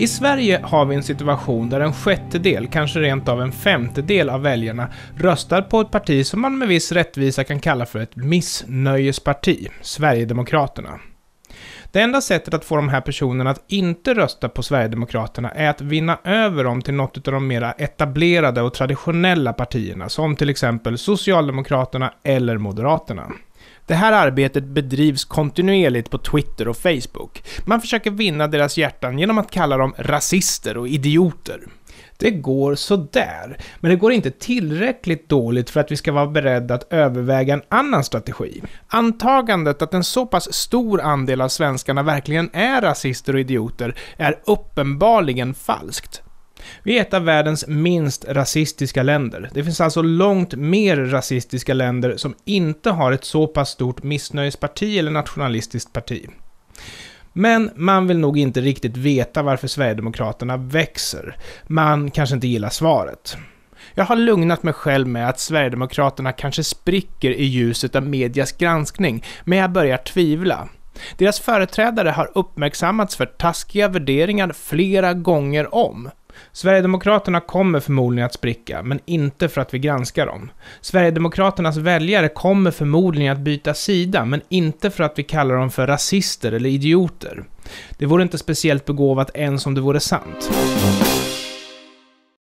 I Sverige har vi en situation där en sjättedel, kanske rent av en femtedel av väljarna röstar på ett parti som man med viss rättvisa kan kalla för ett missnöjesparti, Sverigedemokraterna. Det enda sättet att få de här personerna att inte rösta på Sverigedemokraterna är att vinna över dem till något av de mera etablerade och traditionella partierna, som till exempel Socialdemokraterna eller Moderaterna. Det här arbetet bedrivs kontinuerligt på Twitter och Facebook. Man försöker vinna deras hjärtan genom att kalla dem rasister och idioter. Det går sådär, men det går inte tillräckligt dåligt för att vi ska vara beredda att överväga en annan strategi. Antagandet att en så pass stor andel av svenskarna verkligen är rasister och idioter är uppenbarligen falskt. Vi är ett av världens minst rasistiska länder. Det finns alltså långt mer rasistiska länder som inte har ett så pass stort missnöjesparti eller nationalistiskt parti. Men man vill nog inte riktigt veta varför Sverigedemokraterna växer. Man kanske inte gillar svaret. Jag har lugnat mig själv med att Sverigedemokraterna kanske spricker i ljuset av medias granskning, men jag börjar tvivla. Deras företrädare har uppmärksammats för taskiga värderingar flera gånger om. Sverigedemokraterna kommer förmodligen att spricka, men inte för att vi granskar dem. Sverigedemokraternas väljare kommer förmodligen att byta sida, men inte för att vi kallar dem för rasister eller idioter. Det vore inte speciellt begåvat ens om det vore sant.